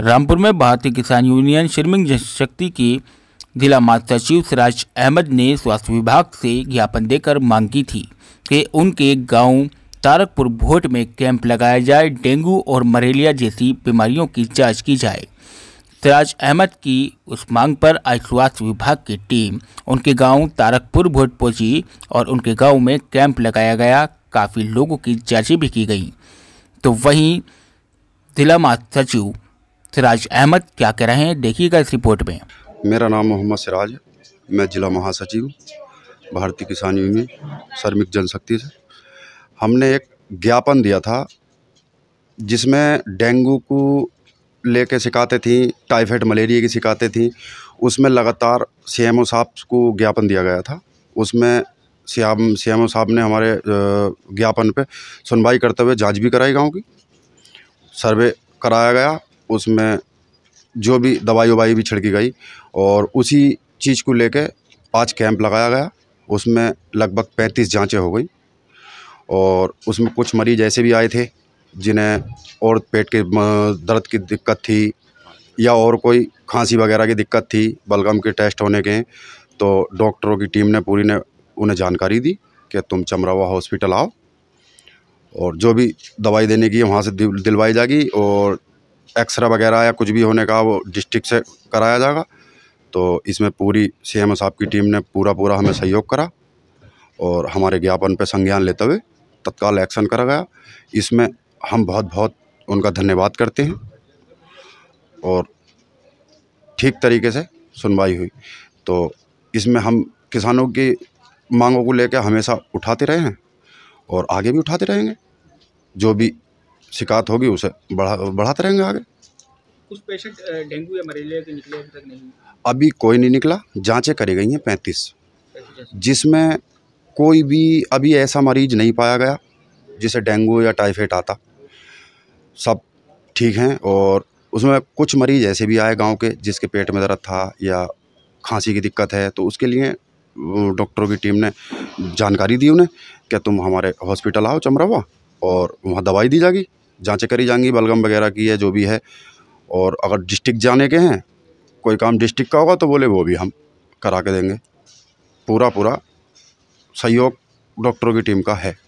रामपुर में भारतीय किसान यूनियन श्रमिक जनशक्ति के जिला महासचिव सिराज अहमद ने स्वास्थ्य विभाग से ज्ञापन देकर मांग की थी कि उनके गांव तारकपुर भोट में कैंप लगाया जाए डेंगू और मलेरिया जैसी बीमारियों की जांच की जाए सिराज अहमद की उस मांग पर आज स्वास्थ्य विभाग की टीम उनके गांव तारकपुर भोट पहुंची और उनके गांव में कैंप लगाया गया काफ़ी लोगों की जाँचें भी की गई तो वहीं जिला महासचिव सिराज अहमद क्या कह रहे हैं देखिएगा इस रिपोर्ट में मेरा नाम मोहम्मद सिराज मैं जिला महासचिव हूँ भारतीय किसान यूनियन श्रमिक जनशक्ति से हमने एक ज्ञापन दिया था जिसमें डेंगू को लेके सिखाते थी टाइफाइड मलेरिया की सिखाते थी उसमें लगातार सी एम साहब को ज्ञापन दिया गया था उसमें श्याम सी एम साहब ने हमारे ज्ञापन पे सुनवाई करते हुए जांच भी कराई गांव की सर्वे कराया गया उसमें जो भी दवाई ववाई भी छिड़की गई और उसी चीज़ को लेके पाँच कैंप लगाया गया उसमें लगभग पैंतीस जांचें हो गई और उसमें कुछ मरीज ऐसे भी आए थे जिन्हें और पेट के दर्द की दिक्कत थी या और कोई खांसी वगैरह की दिक्कत थी बलगम के टेस्ट होने के तो डॉक्टरों की टीम ने पूरी ने उन्हें जानकारी दी कि तुम चमरावा हॉस्पिटल आओ और जो भी दवाई देने की वहाँ से दिलवाई जाएगी और एक्सरे वगैरह या कुछ भी होने का वो डिस्ट्रिक्ट से कराया जाएगा तो इसमें पूरी सी एम साहब की टीम ने पूरा पूरा हमें सहयोग करा और हमारे ज्ञापन पर संज्ञान लेते हुए तत्काल एक्शन करा गया इसमें हम बहुत बहुत उनका धन्यवाद करते हैं और ठीक तरीके से सुनवाई हुई तो इसमें हम किसानों की मांगों को लेकर हमेशा उठाते रहे हैं और आगे भी उठाते रहेंगे जो भी शिकायत होगी उसे बढ़ा बढ़ाते रहेंगे आगे कुछ पेशेंट डेंगू या मलेरिया के निकले अभी तक नहीं अभी कोई नहीं निकला जांचें करी गई हैं पैंतीस जिसमें कोई भी अभी ऐसा मरीज नहीं पाया गया जिसे डेंगू या टाइफाइड आता सब ठीक हैं और उसमें कुछ मरीज ऐसे भी आए गांव के जिसके पेट में दर्द था या खांसी की दिक्कत है तो उसके लिए डॉक्टरों की टीम ने जानकारी दी उन्हें कि तुम हमारे हॉस्पिटल आओ चमरावा और वहाँ दवाई दी जाएगी जाँचें करी जाएंगी बलगम वगैरह की है जो भी है और अगर डिस्ट्रिक्ट जाने के हैं कोई काम डिस्ट्रिक्ट का होगा तो बोले वो भी हम करा के देंगे पूरा पूरा सहयोग डॉक्टरों की टीम का है